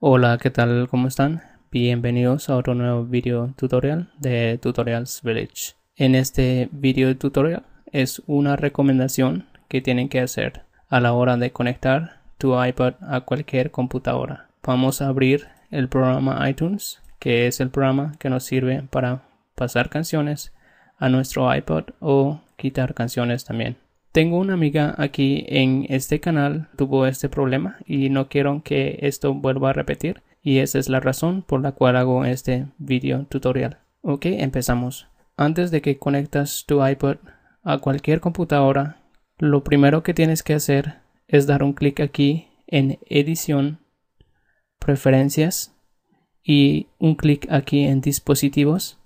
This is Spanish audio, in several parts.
Hola, ¿qué tal? ¿Cómo están? Bienvenidos a otro nuevo video tutorial de Tutorials Village. En este video tutorial es una recomendación que tienen que hacer a la hora de conectar tu iPad a cualquier computadora. Vamos a abrir el programa iTunes, que es el programa que nos sirve para pasar canciones a nuestro iPod o quitar canciones también. Tengo una amiga aquí en este canal tuvo este problema y no quiero que esto vuelva a repetir y esa es la razón por la cual hago este video tutorial. Ok, empezamos. Antes de que conectas tu iPod a cualquier computadora, lo primero que tienes que hacer es dar un clic aquí en edición, preferencias y un clic aquí en dispositivos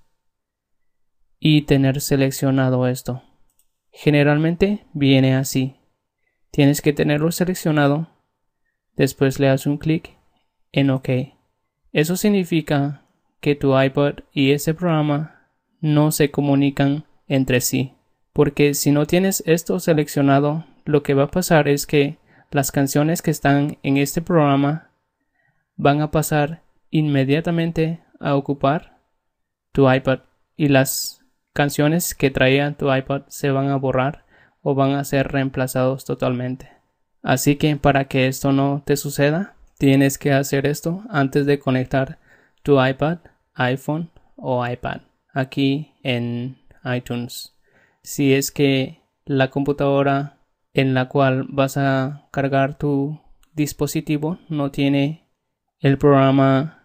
y tener seleccionado esto. Generalmente viene así. Tienes que tenerlo seleccionado. Después le das un clic en OK. Eso significa que tu iPad y ese programa no se comunican entre sí. Porque si no tienes esto seleccionado, lo que va a pasar es que las canciones que están en este programa van a pasar inmediatamente a ocupar tu iPad y las canciones que traía tu ipad se van a borrar o van a ser reemplazados totalmente. Así que para que esto no te suceda, tienes que hacer esto antes de conectar tu iPad, iPhone o iPad aquí en iTunes. Si es que la computadora en la cual vas a cargar tu dispositivo no tiene el programa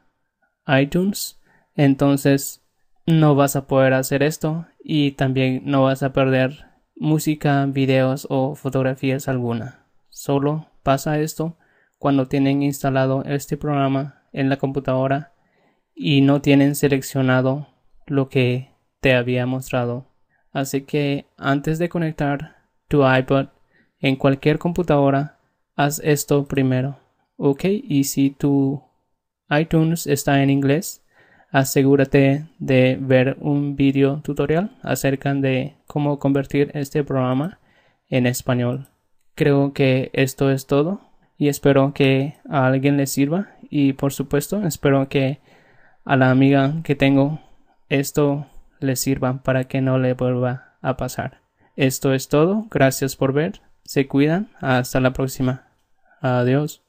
iTunes, entonces no vas a poder hacer esto y también no vas a perder música, videos o fotografías alguna. Solo pasa esto cuando tienen instalado este programa en la computadora y no tienen seleccionado lo que te había mostrado. Así que antes de conectar tu iPod en cualquier computadora, haz esto primero. Ok, y si tu iTunes está en inglés, asegúrate de ver un video tutorial acerca de cómo convertir este programa en español. Creo que esto es todo y espero que a alguien le sirva y por supuesto espero que a la amiga que tengo esto le sirva para que no le vuelva a pasar. Esto es todo, gracias por ver, se cuidan, hasta la próxima. Adiós.